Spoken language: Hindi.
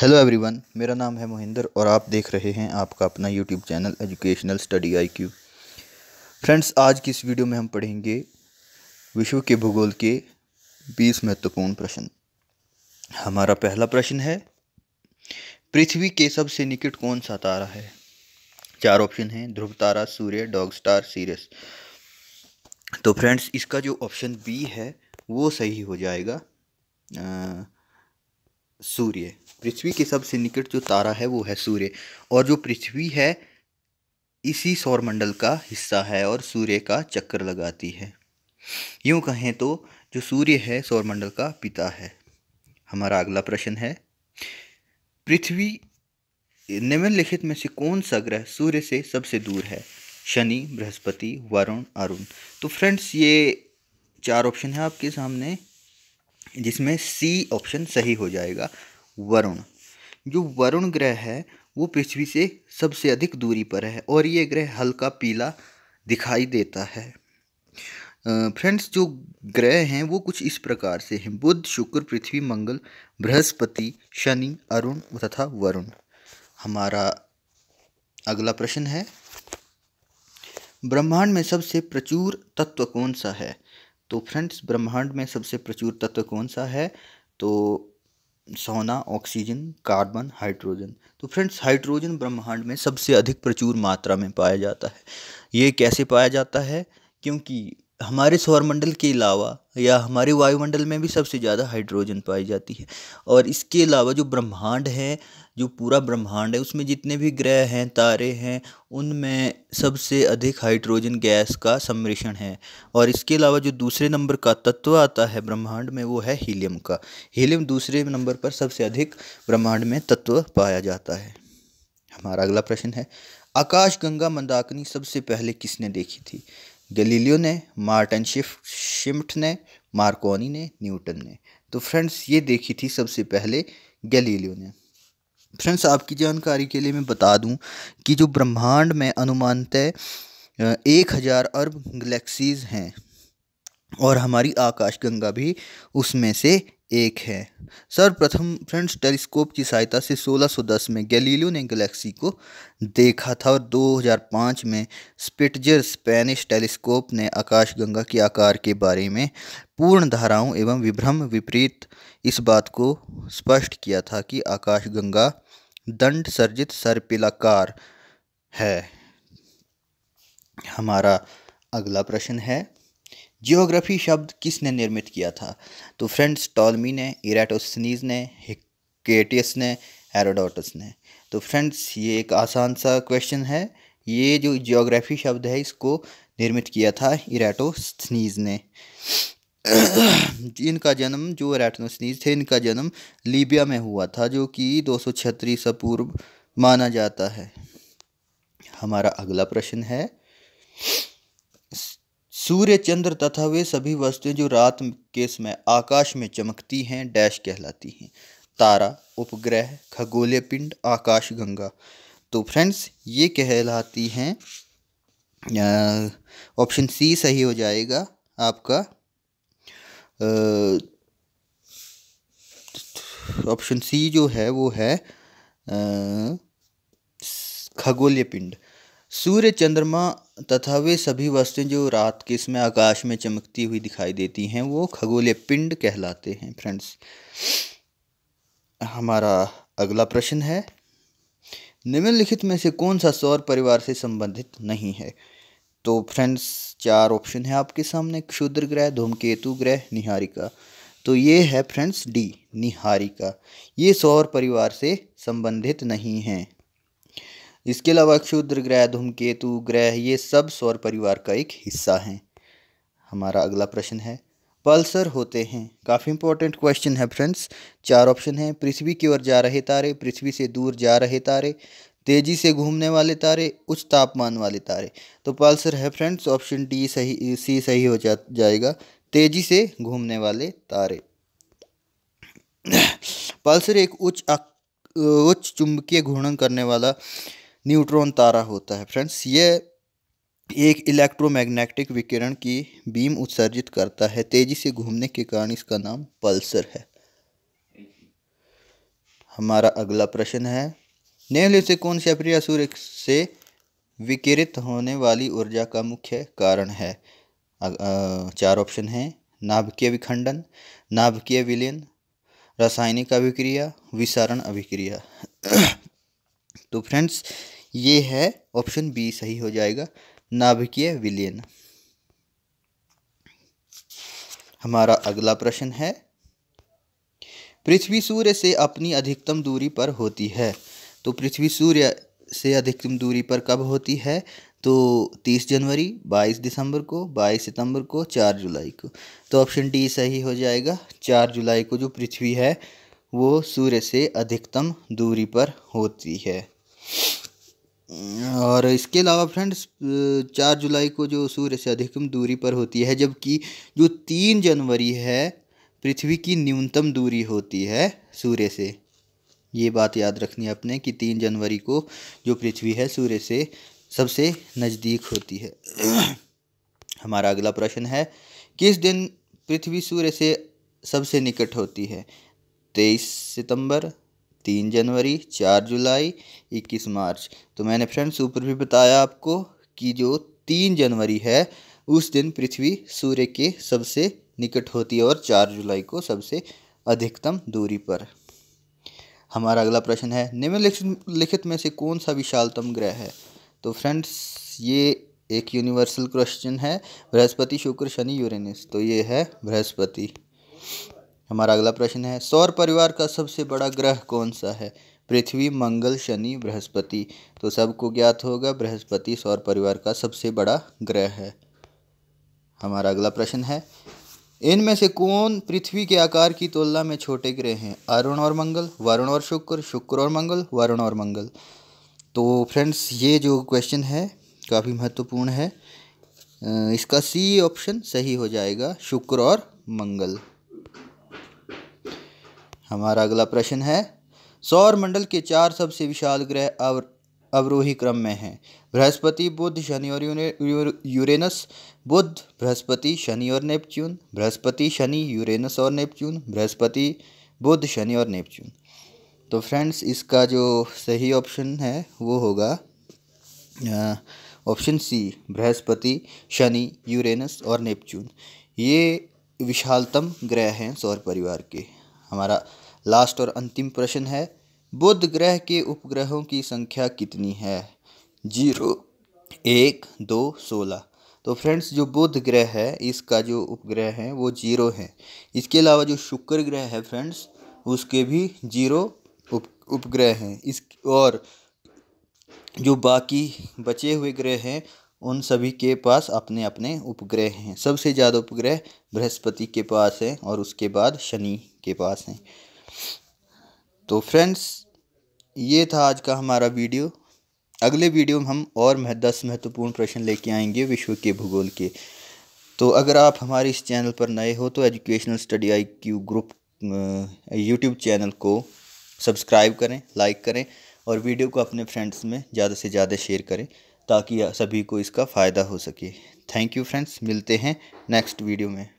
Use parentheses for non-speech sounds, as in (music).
हेलो एवरीवन मेरा नाम है मोहिंदर और आप देख रहे हैं आपका अपना YouTube channel educational study IQ friends आज की इस वीडियो में हम पढ़ेंगे विश्व के भूगोल के 20 महत्वपूर्ण प्रश्न हमारा पहला प्रश्न है पृथ्वी के सबसे निकट कौन सा तारा है चार ऑप्शन हैं ध्रुव तारा सूर्य डॉग स्टार सीरियस तो फ्रेंड्स इसका जो ऑप्शन बी है वो सही हो जाएगा आ, सूर्य पृथ्वी के सबसे निकट जो तारा है वो है सूर्य और जो पृथ्वी है इसी सौरमंडल का हिस्सा है और सूर्य का चक्कर लगाती है यूँ कहें तो जो सूर्य है सौरमंडल का पिता है हमारा अगला प्रश्न है पृथ्वी निम्नलिखित में से कौन सा ग्रह सूर्य से सबसे दूर है शनि बृहस्पति वरुण अरुण तो फ्रेंड्स ये चार ऑप्शन है आपके सामने जिसमें सी ऑप्शन सही हो जाएगा वरुण जो वरुण ग्रह है वो पृथ्वी से सबसे अधिक दूरी पर है और ये ग्रह हल्का पीला दिखाई देता है फ्रेंड्स जो ग्रह हैं वो कुछ इस प्रकार से हैं बुध शुक्र पृथ्वी मंगल बृहस्पति शनि अरुण तथा वरुण हमारा अगला प्रश्न है ब्रह्मांड में सबसे प्रचुर तत्व कौन सा है तो फ्रेंड्स ब्रह्मांड में सबसे प्रचुर तत्व कौन सा है तो सोना ऑक्सीजन कार्बन हाइड्रोजन तो फ्रेंड्स हाइड्रोजन ब्रह्मांड में सबसे अधिक प्रचुर मात्रा में पाया जाता है ये कैसे पाया जाता है क्योंकि हमारे सौरमंडल के अलावा या हमारे वायुमंडल में भी सबसे ज़्यादा हाइड्रोजन पाई जाती है और इसके अलावा जो ब्रह्मांड है जो पूरा ब्रह्मांड है उसमें जितने भी ग्रह हैं तारे हैं उनमें सबसे अधिक हाइड्रोजन गैस का सम्मिश्रण है और इसके अलावा जो दूसरे नंबर का तत्व आता है ब्रह्मांड में वो है हीलियम का हीलियम दूसरे नंबर पर सबसे अधिक ब्रह्मांड में तत्व पाया जाता है हमारा अगला प्रश्न है आकाश गंगा मंदाकिनी सबसे पहले किसने देखी थी गलीलियो ने मार्टन शिफ शिमठ ने मार्कोनी ने न्यूटन ने तो फ्रेंड्स ये देखी थी सबसे पहले गलीलियो ने फ्रेंड्स आपकी जानकारी के लिए मैं बता दूं कि जो ब्रह्मांड में अनुमानतः एक हज़ार अरब गलेक्सीज़ हैं और हमारी आकाशगंगा भी उसमें से एक है सर्वप्रथम फ्रेंड्स टेलीस्कोप की सहायता से 1610 में गैलीलियो ने गैलेक्सी को देखा था और 2005 में स्पिटजर स्पेनिश टेलीस्कोप ने आकाशगंगा के आकार के बारे में पूर्ण धाराओं एवं विभ्रम विपरीत इस बात को स्पष्ट किया था कि आकाशगंगा दंड सर्जित सर्पिलाकार है हमारा अगला प्रश्न है जियोग्राफी शब्द किसने निर्मित किया था तो फ्रेंड्स टॉलमी ने इराटोसनीज ने हिकेटियस ने एरोडोटस ने तो फ्रेंड्स ये एक आसान सा क्वेश्चन है ये जो जियोग्राफी शब्द है इसको निर्मित किया था इराटोसनीज ने (clears throat) इनका जन्म जो इराटोसनीज थे इनका जन्म लीबिया में हुआ था जो कि दो सौ छत्तीस पूर्व माना जाता है हमारा अगला प्रश्न है सूर्य चंद्र तथा वे सभी वस्तुएं जो रात के समय आकाश में चमकती हैं डैश कहलाती हैं तारा उपग्रह खगोलीय पिंड आकाश गंगा तो फ्रेंड्स ये कहलाती हैं ऑप्शन सी सही हो जाएगा आपका ऑप्शन सी जो है वो है खगोलीय पिंड सूर्य चंद्रमा तथा वे सभी वस्तुएं जो रात के समय आकाश में चमकती हुई दिखाई देती हैं वो खगोलीय पिंड कहलाते हैं फ्रेंड्स हमारा अगला प्रश्न है निम्नलिखित में से कौन सा सौर परिवार से संबंधित नहीं है तो फ्रेंड्स चार ऑप्शन है आपके सामने क्षुद्र ग्रह धूमकेतु ग्रह निहारिका तो ये है फ्रेंड्स डी निहारिका ये सौर परिवार से संबंधित नहीं हैं इसके अलावा क्षुद्र ग्रह धूमकेतु ग्रह ये सब सौर परिवार का एक हिस्सा हैं हमारा अगला प्रश्न है पल्सर होते हैं काफ़ी इंपॉर्टेंट क्वेश्चन है फ्रेंड्स चार ऑप्शन हैं पृथ्वी की ओर जा रहे तारे पृथ्वी से दूर जा रहे तारे तेज़ी से घूमने वाले तारे उच्च तापमान वाले तारे तो पल्सर है फ्रेंड्स ऑप्शन डी सही सी सही हो जा, जाएगा तेज़ी से घूमने वाले तारे पल्सर एक उच्च उच्च चुंबकीय घूर्णन करने वाला न्यूट्रॉन तारा होता है फ्रेंड्स ये एक इलेक्ट्रोमैग्नेटिक विकिरण की बीम उत्सर्जित करता है तेज़ी से घूमने के कारण इसका नाम पल्सर है हमारा अगला प्रश्न है नेल से कौन से अप्रिय सूर्य से विकिरित होने वाली ऊर्जा का मुख्य कारण है चार ऑप्शन हैं नाभिकीय विखंडन नाभिकीय विलयन रासायनिक अभिक्रिया विसारण अभिक्रिया (coughs) तो फ्रेंड्स ये है ऑप्शन बी सही हो जाएगा नाभिकीय विलयन हमारा अगला प्रश्न है पृथ्वी सूर्य से अपनी अधिकतम दूरी पर होती है तो पृथ्वी सूर्य से अधिकतम दूरी पर कब होती है तो 30 जनवरी 22 दिसंबर को 22 सितंबर को 4 जुलाई को तो ऑप्शन डी सही हो जाएगा 4 जुलाई को जो पृथ्वी है वो सूर्य से अधिकतम दूरी पर होती है और इसके अलावा फ्रेंड्स चार जुलाई को जो सूर्य से अधिकतम दूरी पर होती है जबकि जो तीन जनवरी है पृथ्वी की न्यूनतम दूरी होती है सूर्य से ये बात याद रखनी है अपने कि तीन जनवरी को जो पृथ्वी है सूर्य से सबसे नज़दीक होती है (clears throat) हमारा अगला प्रश्न है किस दिन पृथ्वी सूर्य से सबसे निकट होती है तेईस सितंबर तीन जनवरी चार जुलाई इक्कीस मार्च तो मैंने फ्रेंड्स ऊपर भी बताया आपको कि जो तीन जनवरी है उस दिन पृथ्वी सूर्य के सबसे निकट होती है और चार जुलाई को सबसे अधिकतम दूरी पर हमारा अगला प्रश्न है निम्नलिखित में से कौन सा विशालतम ग्रह है तो फ्रेंड्स ये एक यूनिवर्सल क्वेश्चन है बृहस्पति शुक्र शनि यूरेनस तो ये है बृहस्पति हमारा अगला प्रश्न है सौर परिवार का सबसे बड़ा ग्रह कौन सा है पृथ्वी मंगल शनि बृहस्पति तो सबको ज्ञात होगा बृहस्पति सौर परिवार का सबसे बड़ा ग्रह है हमारा अगला प्रश्न है इनमें से कौन पृथ्वी के आकार की तुलना में छोटे ग्रह हैं अरुण और मंगल वरुण और शुक्र शुक्र और मंगल वरुण और मंगल तो फ्रेंड्स ये जो क्वेश्चन है काफ़ी महत्वपूर्ण है इसका सी ऑप्शन सही हो जाएगा शुक्र और मंगल हमारा अगला प्रश्न है सौर मंडल के चार सबसे विशाल ग्रह अवर अवरोही क्रम में हैं बृहस्पति बुध शनि और यूरेनस बुध बृहस्पति शनि और नेपच्यून बृहस्पति शनि यूरेनस और नेपच्यून बृहस्पति बुध शनि और नेपच्यून तो फ्रेंड्स इसका जो सही ऑप्शन है वो होगा ऑप्शन सी बृहस्पति शनि यूरेनस और नेपच्यून ये विशालतम ग्रह हैं सौर परिवार के हमारा लास्ट और अंतिम प्रश्न है बुध ग्रह के उपग्रहों की संख्या कितनी है जीरो एक दो सोलह तो फ्रेंड्स जो बुध ग्रह है इसका जो उपग्रह है वो जीरो है इसके अलावा जो शुक्र ग्रह है फ्रेंड्स उसके भी जीरो उप उपग्रह हैं इस और जो बाकी बचे हुए ग्रह हैं उन सभी के पास अपने अपने उपग्रह हैं सबसे ज़्यादा उपग्रह बृहस्पति के पास है और उसके बाद शनि के पास हैं तो फ्रेंड्स ये था आज का हमारा वीडियो अगले वीडियो में हम और दस महत्वपूर्ण प्रश्न लेके आएंगे विश्व के भूगोल के तो अगर आप हमारे इस चैनल पर नए हो तो educational study I Q group YouTube channel को सब्सक्राइब करें लाइक करें और वीडियो को अपने फ्रेंड्स में ज़्यादा से ज़्यादा शेयर करें ताकि सभी को इसका फ़ायदा हो सके थैंक यू फ्रेंड्स मिलते हैं नेक्स्ट वीडियो में